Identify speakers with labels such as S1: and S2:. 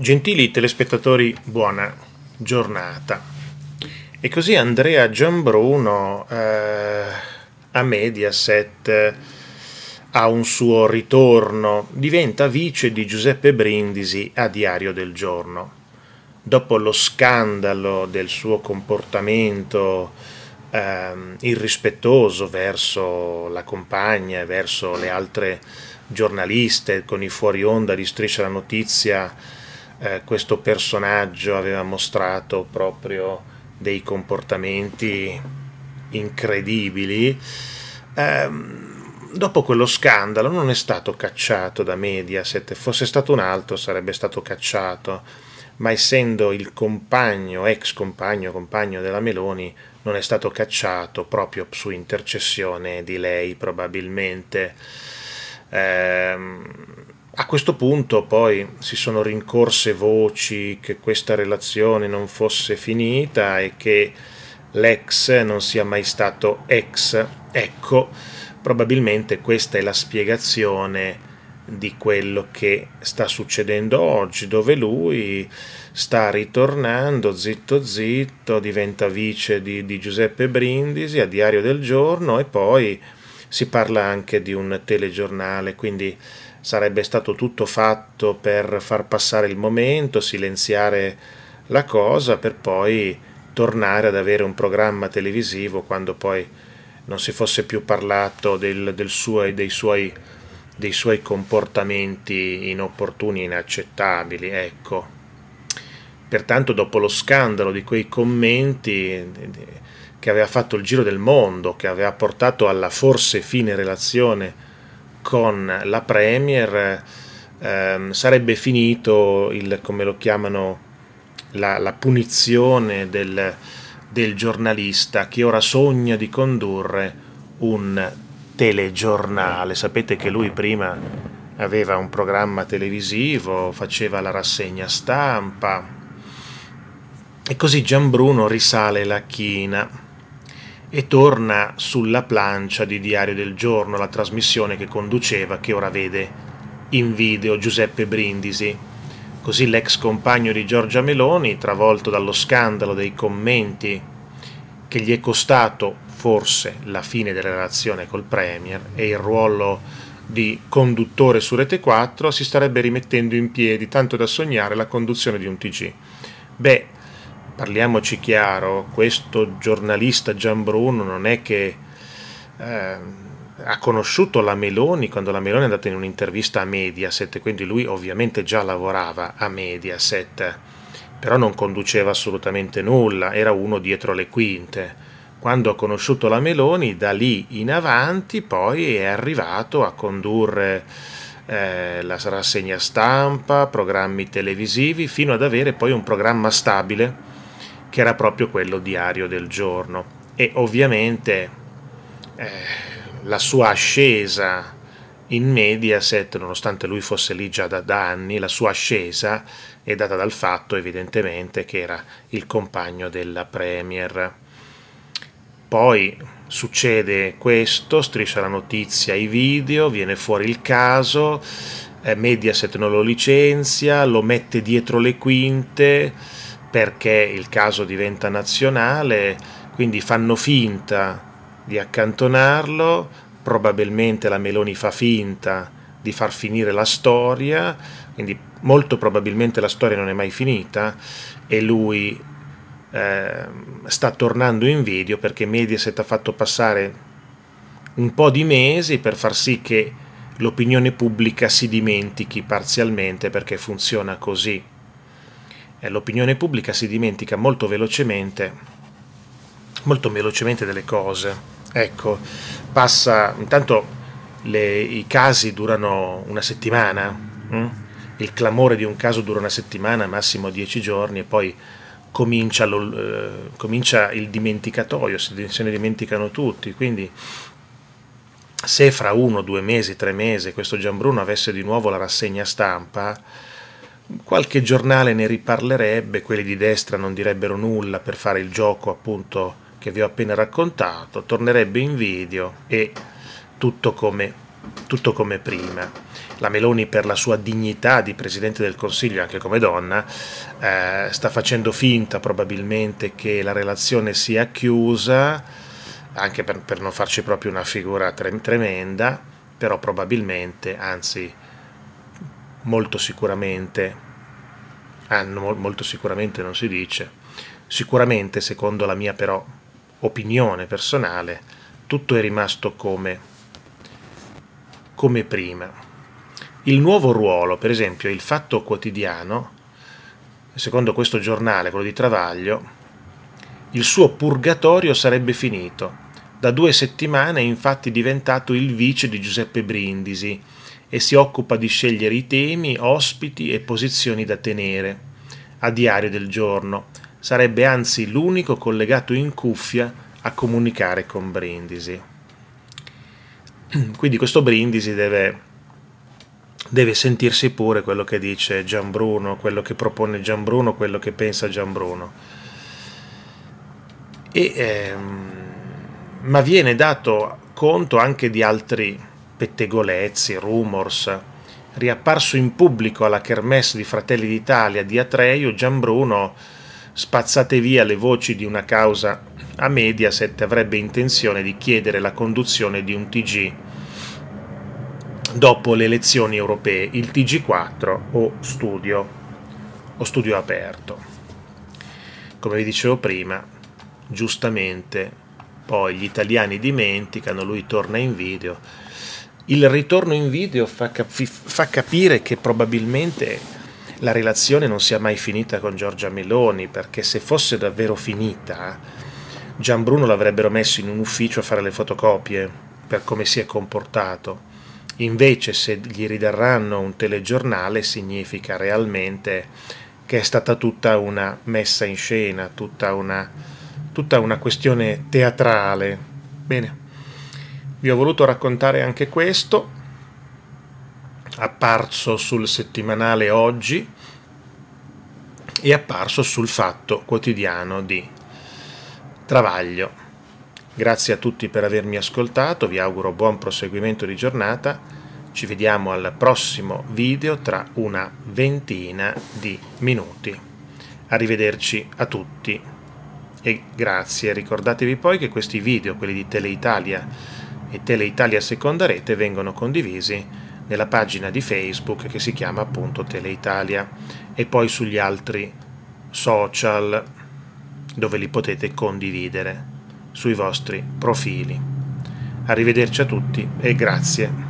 S1: Gentili telespettatori, buona giornata. E così Andrea Giambruno eh, a Mediaset ha un suo ritorno, diventa vice di Giuseppe Brindisi a Diario del Giorno. Dopo lo scandalo del suo comportamento eh, irrispettoso verso la compagna e verso le altre giornaliste con i fuori onda di Striscia la Notizia, eh, questo personaggio aveva mostrato proprio dei comportamenti incredibili. Eh, dopo quello scandalo non è stato cacciato da Mediaset, fosse stato un altro sarebbe stato cacciato, ma essendo il compagno, ex compagno, compagno della Meloni, non è stato cacciato proprio su intercessione di lei probabilmente. Eh, a questo punto poi si sono rincorse voci che questa relazione non fosse finita e che l'ex non sia mai stato ex. Ecco, probabilmente questa è la spiegazione di quello che sta succedendo oggi, dove lui sta ritornando zitto zitto, diventa vice di, di, Giuseppe Brindisi a Diario del Giorno e poi si parla anche di un telegiornale, quindi sarebbe stato tutto fatto per far passare il momento, silenziare la cosa, per poi tornare ad avere un programma televisivo quando poi non si fosse più parlato del, del suo e dei suoi, dei suoi comportamenti inopportuni e inaccettabili. Ecco. Pertanto dopo lo scandalo di quei commenti che aveva fatto il giro del mondo, che aveva portato alla forse fine relazione con la Premier ehm, sarebbe finito il, come lo chiamano, la, la punizione del, del giornalista che ora sogna di condurre un telegiornale. Sapete che lui prima aveva un programma televisivo, faceva la rassegna stampa. E così Gianbruno risale la china e torna sulla plancia di Diario del Giorno, la trasmissione che conduceva, che ora vede in video Giuseppe Brindisi. Così l'ex compagno di Giorgia Meloni, travolto dallo scandalo dei commenti che gli è costato forse la fine della relazione col Premier e il ruolo di conduttore su Rete 4, si starebbe rimettendo in piedi tanto da sognare la conduzione di un TG. Beh, parliamoci chiaro, questo giornalista Gianbruno non è che eh, ha conosciuto la Meloni quando la Meloni è andata in un'intervista a Mediaset, quindi lui ovviamente già lavorava a Mediaset, però non conduceva assolutamente nulla, era uno dietro le quinte. Quando ha conosciuto la Meloni, da lì in avanti poi è arrivato a condurre eh, la rassegna stampa, programmi televisivi, fino ad avere poi un programma stabile che era proprio quello diario del giorno. E ovviamente eh, la sua ascesa in Mediaset, nonostante lui fosse lì già da, da, anni, la sua ascesa è data dal fatto evidentemente che era il compagno della Premier. Poi succede questo, striscia la notizia ai video, viene fuori il caso, eh, Mediaset non lo licenzia, lo mette dietro le quinte perché il caso diventa nazionale, quindi fanno finta di accantonarlo, probabilmente la Meloni fa finta di far finire la storia, quindi molto probabilmente la storia non è mai finita e lui eh, sta tornando in video perché Mediaset ha fatto passare un po' di mesi per far sì che l'opinione pubblica si dimentichi parzialmente perché funziona così l'opinione pubblica si dimentica molto velocemente, molto velocemente delle cose. Ecco, passa, intanto le, i casi durano una settimana, mh? Mm? il clamore di un caso dura una settimana, massimo dieci giorni, e poi comincia, eh, comincia il dimenticatoio, se, se ne dimenticano tutti. Quindi se fra uno, due mesi, tre mesi questo Gianbruno avesse di nuovo la rassegna stampa, qualche giornale ne riparlerebbe, quelli di destra non direbbero nulla per fare il gioco appunto che vi ho appena raccontato, tornerebbe in video e tutto come, tutto come prima. La Meloni per la sua dignità di Presidente del Consiglio, anche come donna, eh, sta facendo finta probabilmente che la relazione sia chiusa, anche per, per non farci proprio una figura trem tremenda, però probabilmente, anzi molto sicuramente, hanno molto sicuramente non si dice, sicuramente secondo la mia però opinione personale, tutto è rimasto come, come prima. Il nuovo ruolo, per esempio il Fatto Quotidiano, secondo questo giornale, quello di Travaglio, il suo purgatorio sarebbe finito. Da due settimane è infatti diventato il vice di Giuseppe Brindisi, e si occupa di scegliere i temi, ospiti e posizioni da tenere a diario del giorno. Sarebbe anzi l'unico collegato in cuffia a comunicare con Brindisi. Quindi questo Brindisi deve, deve sentirsi pure quello che dice Gianbruno, quello che propone Gianbruno, quello che pensa Gianbruno. E, ehm, ma viene dato conto anche di altri pettegolezzi, rumors. Riapparso in pubblico alla kermesse di Fratelli d'Italia di Atreio, Gianbruno spazzate via le voci di una causa a Mediaset avrebbe intenzione di chiedere la conduzione di un TG dopo le elezioni europee, il TG4 o studio o studio aperto. Come vi dicevo prima, giustamente poi gli italiani dimenticano, lui torna in video il ritorno in video fa, capi fa capire che probabilmente la relazione non sia mai finita con Giorgia Meloni, perché se fosse davvero finita, Gianbruno l'avrebbero messo in un ufficio a fare le fotocopie per come si è comportato. Invece se gli ridarranno un telegiornale significa realmente che è stata tutta una messa in scena, tutta una, tutta una questione teatrale. Bene vi ho voluto raccontare anche questo, apparso sul settimanale Oggi e apparso sul Fatto Quotidiano di Travaglio. Grazie a tutti per avermi ascoltato, vi auguro buon proseguimento di giornata, ci vediamo al prossimo video tra una ventina di minuti. Arrivederci a tutti e grazie. Ricordatevi poi che questi video, quelli di Teleitalia, e Teleitalia Seconda Rete vengono condivisi nella pagina di Facebook che si chiama appunto Teleitalia e poi sugli altri social dove li potete condividere sui vostri profili. Arrivederci a tutti e grazie.